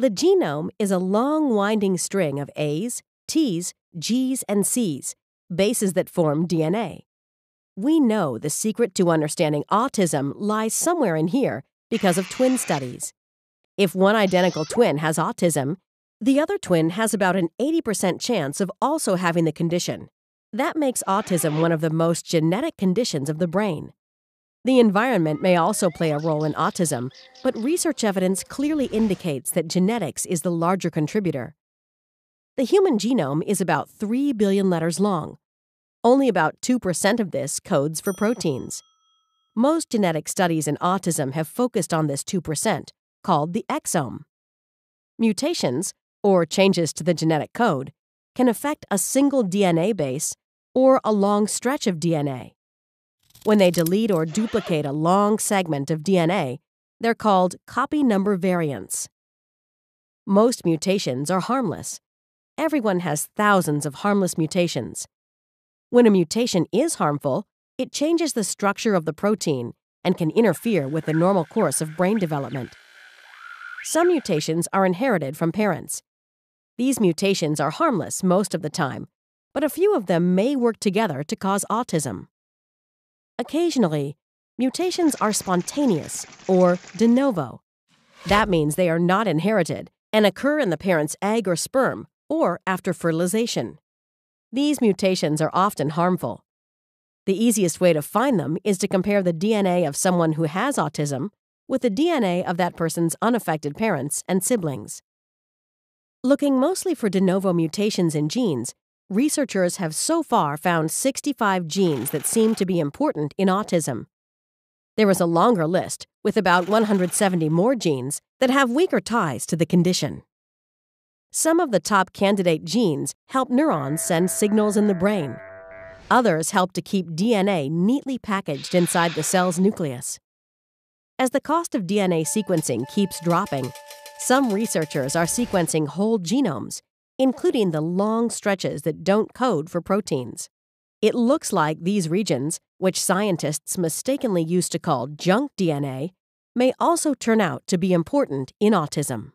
The genome is a long winding string of A's, T's, G's, and C's, bases that form DNA. We know the secret to understanding autism lies somewhere in here because of twin studies. If one identical twin has autism, the other twin has about an 80% chance of also having the condition. That makes autism one of the most genetic conditions of the brain. The environment may also play a role in autism, but research evidence clearly indicates that genetics is the larger contributor. The human genome is about 3 billion letters long. Only about 2% of this codes for proteins. Most genetic studies in autism have focused on this 2%, called the exome. Mutations, or changes to the genetic code, can affect a single DNA base or a long stretch of DNA. When they delete or duplicate a long segment of DNA, they're called copy number variants. Most mutations are harmless. Everyone has thousands of harmless mutations. When a mutation is harmful, it changes the structure of the protein and can interfere with the normal course of brain development. Some mutations are inherited from parents. These mutations are harmless most of the time, but a few of them may work together to cause autism. Occasionally, mutations are spontaneous or de novo. That means they are not inherited and occur in the parent's egg or sperm or after fertilization. These mutations are often harmful. The easiest way to find them is to compare the DNA of someone who has autism with the DNA of that person's unaffected parents and siblings. Looking mostly for de novo mutations in genes researchers have so far found 65 genes that seem to be important in autism. There is a longer list, with about 170 more genes that have weaker ties to the condition. Some of the top candidate genes help neurons send signals in the brain. Others help to keep DNA neatly packaged inside the cell's nucleus. As the cost of DNA sequencing keeps dropping, some researchers are sequencing whole genomes including the long stretches that don't code for proteins. It looks like these regions, which scientists mistakenly used to call junk DNA, may also turn out to be important in autism.